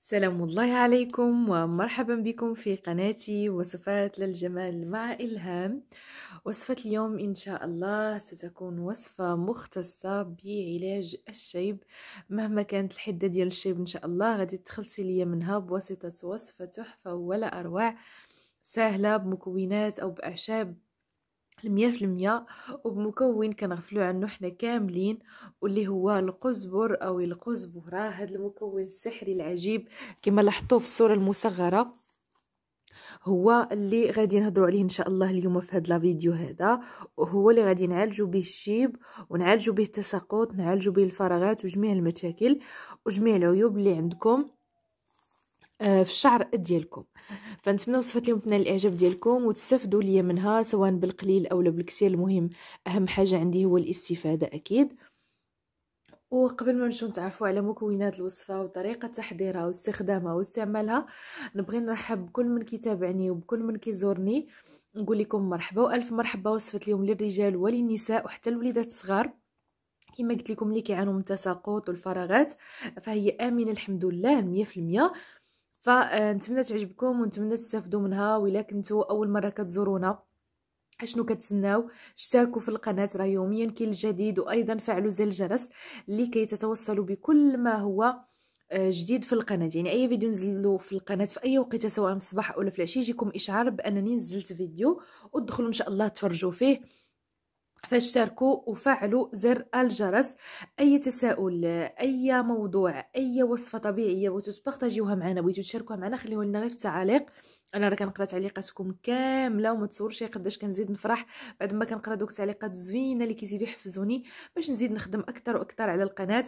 سلام الله عليكم ومرحبا بكم في قناتي وصفات للجمال مع إلهام وصفة اليوم إن شاء الله ستكون وصفة مختصة بعلاج الشيب مهما كانت الحدة ديال الشيب إن شاء الله غادي تخلصي ليا منها بواسطة وصفة تحفة ولا أروع سهلة بمكونات أو بأعشاب المية في المية وبمكون كنغفلو عنه حنا كاملين واللي هو القزبر او القزبرة هاد المكون السحري العجيب كما لاحظتوا في الصورة المصغرة هو اللي غادي نهضروا عليه ان شاء الله اليوم في هاد الفيديو هذا وهو اللي غادي نعالجوا به الشيب ونعالجوا به التساقط نعالجوا به الفراغات وجميع المشاكل وجميع العيوب اللي عندكم آه، في الشعر ديالكم فنتمنى وصفت اليوم تنال الاعجاب ديالكم وتستفدوا ليا منها سواء بالقليل او بالكثير المهم اهم حاجه عندي هو الاستفاده اكيد وقبل ما نمشيو نتعرفوا على مكونات الوصفه وطريقه تحضيرها واستخدامها واستعمالها نبغي نرحب بكل من كيتابعني وبكل من كيزورني نقول لكم مرحبا والف مرحبا وصفه اليوم للرجال وللنساء وحتى الوليدات الصغار كما قلت لكم اللي كيعانوا من التساقط والفراغات فهي امنه الحمد لله 100% فنتمنى تعجبكم ونتمنى تستافدوا منها الا كنتوا اول مره كتزورونا اشنو كتسناو اشتركوا في القناه راه يوميا كاين الجديد وايضا فعلوا زر الجرس لكي تتوصلوا بكل ما هو آه، جديد في القناه يعني اي فيديو نزلو في القناه في اي وقت سواء في الصباح او في العشيه يجيكم اشعار بانني نزلت فيديو ودخلوا ان شاء الله تفرجوا فيه فاشتركوا وفعلوا زر الجرس اي تساؤل اي موضوع اي وصفه طبيعيه وتبارطاجيوها معنا بغيتو تشاركوها معنا خليو لنا غير في التعاليق انا راه كنقرا تعليقاتكم كامله وما تصورش قداش كنزيد نفرح بعد ما كنقرا دوك التعليقات الزوينه اللي كيزيدوا يحفزوني باش نزيد نخدم اكثر واكثر على القناه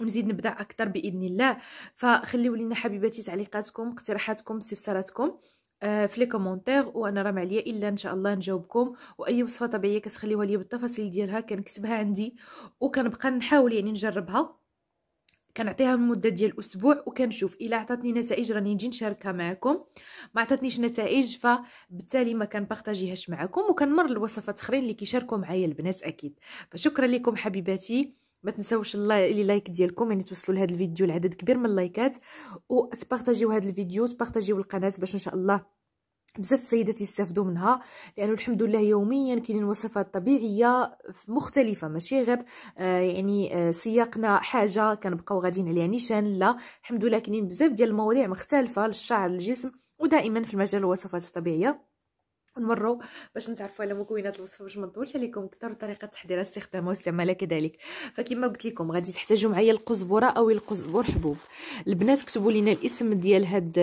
ونزيد نبدع اكثر باذن الله فخليو لينا حبيباتي تعليقاتكم اقتراحاتكم استفساراتكم آه، في لي كومونتير وانا راه معليا الا ان شاء الله نجاوبكم واي وصفه طبيعيه كتخليوها لي بالتفاصيل ديالها كنكتبها عندي وكنبقى نحاول يعني نجربها كنعطيها المده ديال اسبوع وكنشوف الا عطاتني نتائج راني نجي نشاركها معكم ما عطاتنيش نتائج فبالتالي ما كنبارطاجيهاش معكم وكنمر الوصفات اخرين اللي كيشاركوا معايا البنات اكيد فشكرا لكم حبيباتي ما تنساوش اللي لايك ديالكم يعني توصلوا لهذا الفيديو لعدد كبير من اللايكات وتبارطاجيو هذا الفيديو تبارطاجيو القناه باش ان شاء الله بزاف السيدات يستافدوا منها لانه الحمد لله يوميا كاينين وصفات طبيعيه مختلفه ماشي غير آه يعني آه سياقنا حاجه كنبقاو غاديين عليها نيشان لا الحمد لله كاينين بزاف ديال المواضيع مختلفه للشعر للجسم ودائما في المجال الوصفات الطبيعيه نمروا باش نتعرفوا على مكونات الوصفه باش ما نطولش عليكم اكثر وطريقه تحضيرها استخدامها واستعمالها كذلك فكما قلت لكم غادي تحتاجوا معايا القزبره او القزبر حبوب البنات كتبوا لينا الاسم ديال هاد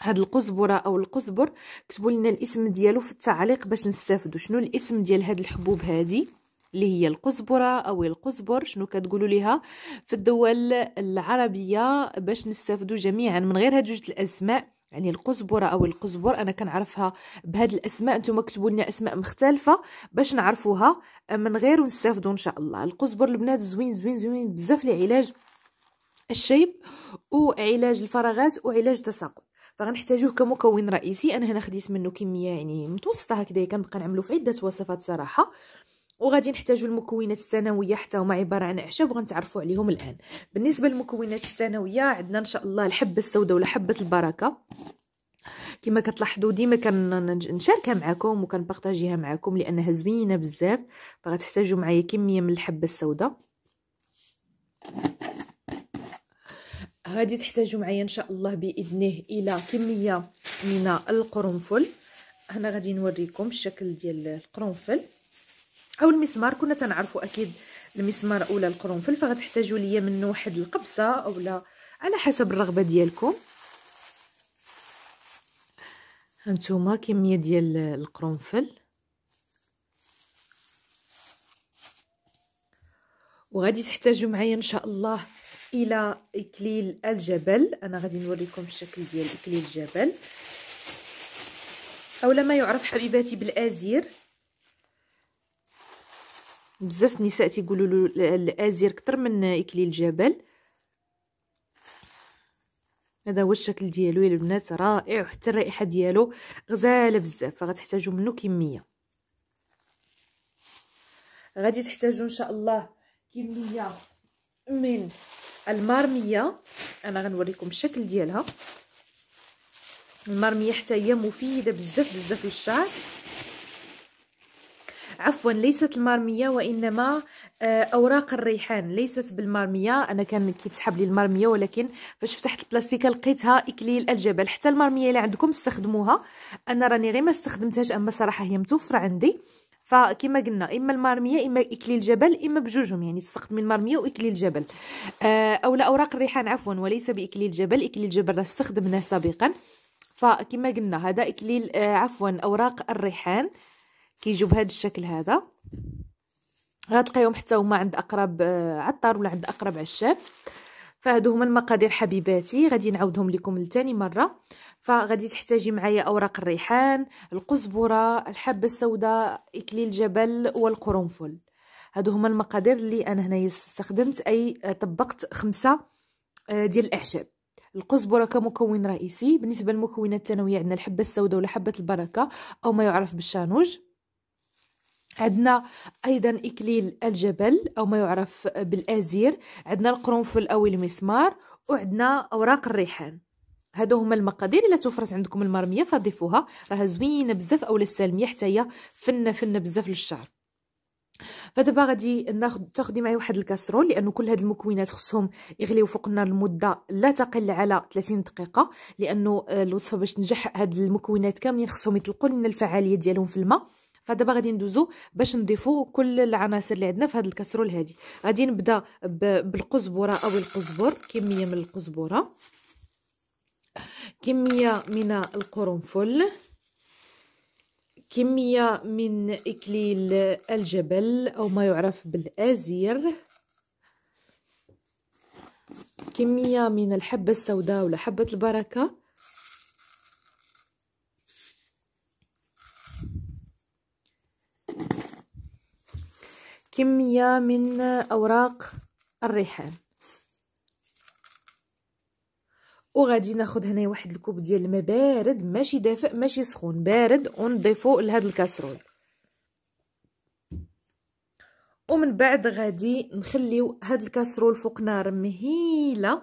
هاد القزبره او القزبر كتبوا لنا الاسم ديالو في التعليق باش نستافدوا شنو الاسم ديال هاد الحبوب هادي اللي هي القزبره او القزبر شنو كتقولوا ليها في الدول العربيه باش نستافدوا جميعا من غير هاد جوج الاسماء يعني القزبرة أو القزبر أنا كنعرفها بهاد الأسماء نتوما كتبوا لنا أسماء مختلفة باش نعرفوها من غير ونستافدوا إن شاء الله القزبر البنات زوين زوين زوين بزاف لعلاج الشيب وعلاج الفراغات وعلاج التساقط فغنحتاجوه كمكون رئيسي انا هنا خديت منه كميه يعني متوسطه هكذا كنبقى نعملو في عده وصفات صراحه وغادي نحتاجوا المكونات الثانويه حتى هما عباره عن اعشاب وغنتعرفوا عليهم الان بالنسبه للمكونات الثانويه عندنا ان شاء الله الحبه السوداء ولا حبه البركه كما كتلاحظوا ديما كنشاركها معكم وكنبارطاجيها معكم لانها زوينه بزاف فغتحتاجوا معايا كميه من الحبه السوداء غادي تحتاجوا معايا ان شاء الله باذنه الى كميه من القرنفل هنا غادي نوريكم الشكل ديال القرنفل او المسمار كنا تنعرفوا اكيد المسمار اولا القرنفل فغتحتاجوا ليا منه واحد القبصه اولا على حسب الرغبه ديالكم هانتوما كميه ديال القرنفل وغادي تحتاجوا معايا ان شاء الله الى اكليل الجبل انا غادي نوريكم الشكل ديال اكليل الجبل اولا ما يعرف حبيباتي بالازير بزاف النساء تيقولوا له الازير كتر من اكليل الجبل هذا هو الشكل ديالو يا البنات رائع وحتى الرائحه ديالو غزاله بزاف فغتحتاجوا منه كميه غادي تحتاجوا ان شاء الله كميه من المارميه انا غنوريكم الشكل ديالها المارميه حتى هي مفيده بزاف بزاف للشعر عفوا ليست المرميه وانما آه، اوراق الريحان ليست بالمرميه انا كان كيتسحب لي المرميه ولكن فاش فتحت البلاستيكه لقيتها اكليل الجبل حتى المرميه اللي عندكم استخدموها انا راني غير ما استخدمتهاش اما صراحه هي متوفره عندي فكما قلنا اما المرميه اما اكليل الجبل اما بجوجهم يعني تستخدمي المرميه واكليل الجبل آه، او لا اوراق الريحان عفوا وليس باكليل الجبل اكليل الجبل استخدمناه سابقا فكما قلنا هذا اكليل آه، عفوا اوراق الريحان كيجيو بهذا الشكل هذا غتلقيهم حتى هما عند اقرب آه، عطار ولا عند اقرب عشاب فهادو هما المقادير حبيباتي غادي نعاودهم لكم لتاني مره فغادي تحتاجي معايا اوراق الريحان القزبره الحبه السوداء اكليل جبل والقرنفل هادو هما المقادير اللي انا هنايا استخدمت اي آه، طبقت خمسه آه، ديال الاعشاب القزبرة كمكون رئيسي بالنسبة للمكونات الثانوية عندنا الحبة السوداء ولا حبة البركة أو ما يعرف بالشانوج عندنا ايضا اكليل الجبل او ما يعرف بالازير عندنا القرنفل او المسمار وعندنا اوراق الريحان هادو هما المقادير الا توفرت عندكم المرميه فضيفوها راه زوينه بزاف اولا السالميه حتى هي فنه فنه بزاف للشعر فدابا غادي ناخد تاخدي معايا واحد الكاسرول لانه كل هاد المكونات خصهم يغليو فوق النار لمده لا تقل على 30 دقيقه لانه آه، الوصفه باش تنجح هاد المكونات كاملين خصهم يطلقوا لنا الفعاليه ديالهم في الماء فدابا غادي ندوزو باش نضيفو كل العناصر اللي عندنا في هذا الكسرول هادي غادي نبدا بالقزبره او القزبر كميه من القزبره كميه من القرنفل كميه من اكليل الجبل او ما يعرف بالازير كميه من الحبه السوداء ولا حبه البركه كمية من أوراق الريحان وغادي ناخد هنا واحد الكوب ديال الماء بارد ماشي دافئ ماشي سخون بارد ونضيفو لهاد الكاسرول ومن بعد غادي نخليو هاد الكاسرول فوق نار مهيله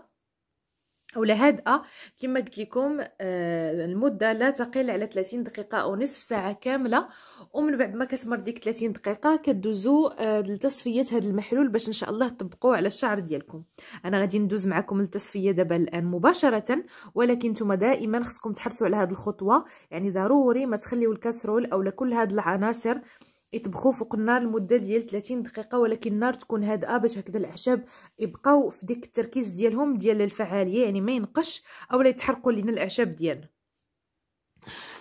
او هادئه كما قلت لكم آه، المده لا تقل على 30 دقيقه او نصف ساعه كامله ومن بعد ما كتمر ديك 30 دقيقه كدوزو آه، لتصفيه هذا المحلول باش ان شاء الله تطبقوه على الشعر ديالكم انا غادي ندوز معكم للتصفيه دابا الان مباشره ولكن نتوما دائما خصكم تحرصوا على هذه الخطوه يعني ضروري ما تخليو الكسرول اولا كل هاد العناصر يطبخوا فوق النار لمده ديال 30 دقيقه ولكن النار تكون هادئه باش هكذا الاعشاب يبقاو في ديك التركيز ديالهم ديال الفعاليه يعني ما ينقش اولا يتحرقوا لينا الاعشاب ديالنا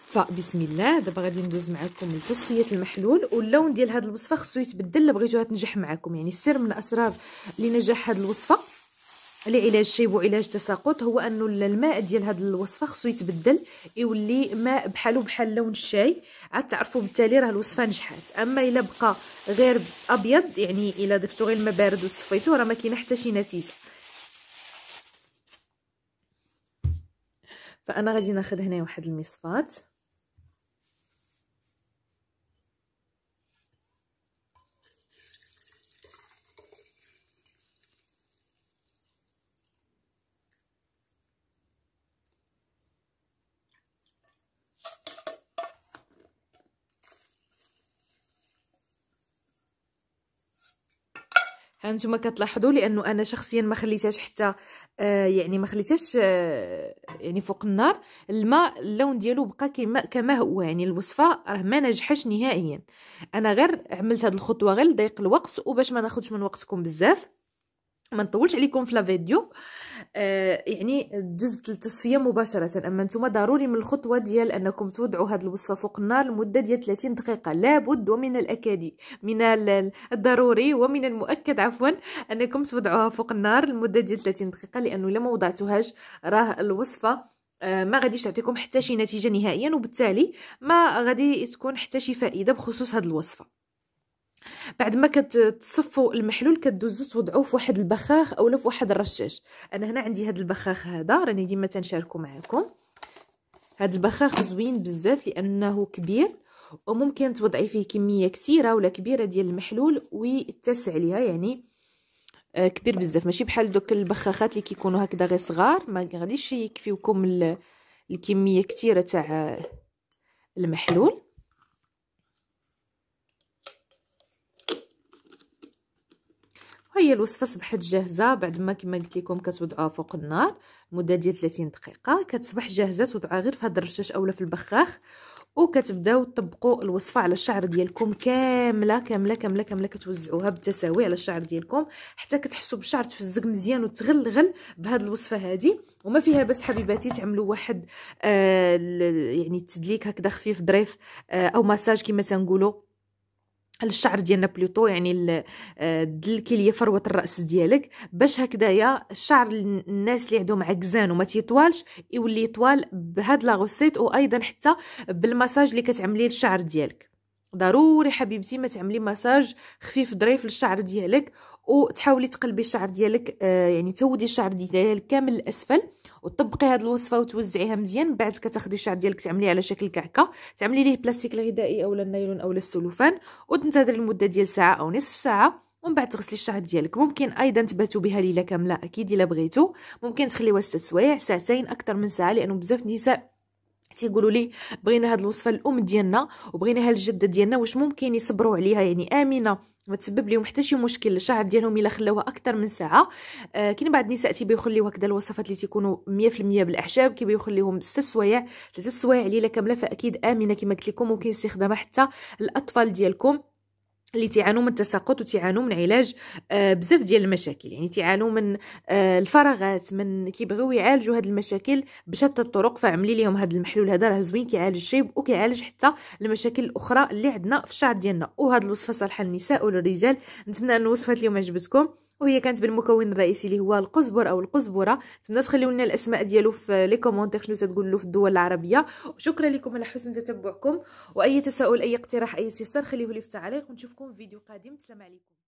فبسم الله دابا غادي ندوز معكم لتصفيه المحلول واللون ديال هاد الوصفه خصو يتبدل لبغيتوها تنجح معكم يعني السر من اسرار لنجاح هاد الوصفه لعلاج شي وعلاج تساقط هو انه الماء ديال هاد الوصفه خصو يتبدل يولي ماء بحالو بحال لون الشاي عاد تعرفوا بالتالي راه الوصفه نجحات اما الا بقى غير ابيض يعني الا ضفتو غير الماء بارد وصفيتوه راه ما كاين حتى شي نتيجه فانا غادي ناخذ هنا واحد المصفات هانتوما كتلاحظوا لانه انا شخصيا ما خليتهاش حتى آه يعني ما خليتهاش آه يعني فوق النار الماء اللون ديالو بقى كما كما هو يعني الوصفه راه ما نجحش نهائيا انا غير عملت هذه الخطوه غير لضيق الوقت وباش ما ناخذش من وقتكم بزاف ما نطولش عليكم في الفيديو آه يعني دزت التصفيه مباشره اما نتوما ضروري من الخطوه ديال انكم توضعوا هذه الوصفه فوق النار لمده ديال 30 دقيقه لابد ومن الاكادي من الضروري ومن المؤكد عفوا انكم توضعوها فوق النار لمده ديال 30 دقيقه لانه لما وضعتوهاش راه الوصفه آه، ما غاديش تعطيكم حتى شي نتيجه نهائيا وبالتالي ما غادي تكون حتى شي فائده بخصوص هذه الوصفه بعد ما كتصفوا المحلول كدوزو توضعوه في واحد البخاخ اولا في واحد الرشاش انا هنا عندي هذا البخاخ هذا راني ديما تنشاركو معاكم هذا البخاخ زوين بزاف لانه كبير وممكن توضعي فيه كميه كثيره ولا كبيره ديال المحلول ويتسع ليها يعني آه، كبير بزاف ماشي بحال دوك البخاخات اللي كيكونوا هكذا غير صغار ما غاديش يكفيوكم الكميه كثيره تاع آه، المحلول وهي الوصفه صبحت جاهزه بعد ما كما قلت لكم كتوضعوها فوق النار مده ديال 30 دقيقه كتصبح جاهزه توضعها غير في هاد الرشاش اولا في البخاخ وكتبداو تطبقوا الوصفه على الشعر ديالكم كامله كامله كامله كامله كتوزعوها بالتساوي على الشعر ديالكم حتى كتحسوا بالشعر تفزق مزيان وتغلغل بهاد الوصفه هادي وما فيها بس حبيباتي تعملوا واحد آه يعني تدليك هكذا خفيف ظريف آه او مساج كما تنقولوا الشعر ديالنا بلوتو يعني آه، دلكي ليا فروه الراس ديالك باش هكذايا الشعر الناس اللي عندهم عكزان وما تيطوالش يولي يطوال بهاد لا غوسيت وايضا حتى بالمساج اللي كتعمليه للشعر ديالك ضروري حبيبتي ما تعملي مساج خفيف ظريف للشعر ديالك وتحاولي تقلبي الشعر ديالك آه يعني تودي الشعر ديالك كامل الاسفل وتطبقي هذه الوصفه وتوزعيها مزيان بعد كتاخدي الشعر ديالك تعمليه على شكل كعكه تعملي ليه بلاستيك الغذائي اولا النايلون اولا السلوفان وتنتظري المده ديال ساعه او نصف ساعه ومن بعد تغسلي الشعر ديالك ممكن ايضا تباتوا بها ليله كامله اكيد الا بغيتو ممكن تخليوها ست سوايع ساعتين اكثر من ساعه لانه بزاف النساء تيقولوا لي بغينا هاد الوصفه الام ديالنا وبغيناها الجده ديالنا واش ممكن يصبروا عليها يعني امنه ما تسبب لهم حتى شي مشكل الشعر ديالهم الا خلاوها اكثر من ساعه آه كاين بعض النساء تيبغيو يخليو هكذا الوصفات اللي تيكونوا 100% بالاعشاب كيبغيو يخليوهم 6 سوايع 3 سوايع ليله كامله فاكيد امنه كما قلت لكم ممكن استخدامها حتى الاطفال ديالكم اللي تيعانوا من التساقط وتيعانوا من علاج آه، بزاف ديال المشاكل يعني تيعانوا من آه، الفراغات من كيبغيو يعالجوا هاد المشاكل بشتى الطرق فعملي ليهم هاد المحلول هذا راه زوين كيعالج الشيب وكيعالج حتى المشاكل الاخرى اللي عندنا في الشعر ديالنا وهاد الوصفه صالحه للنساء وللرجال نتمنى ان وصفه اليوم عجبتكم وهي كانت بالمكون الرئيسي اللي هو القزبر او القزبره نتمنى تخليو لنا الاسماء ديالو في لي كومونتير شنو تتقول له في الدول العربيه وشكرا لكم على حسن تتبعكم واي تساؤل اي اقتراح اي استفسار خليه لي في التعليق ونشوفكم في فيديو قادم السلام عليكم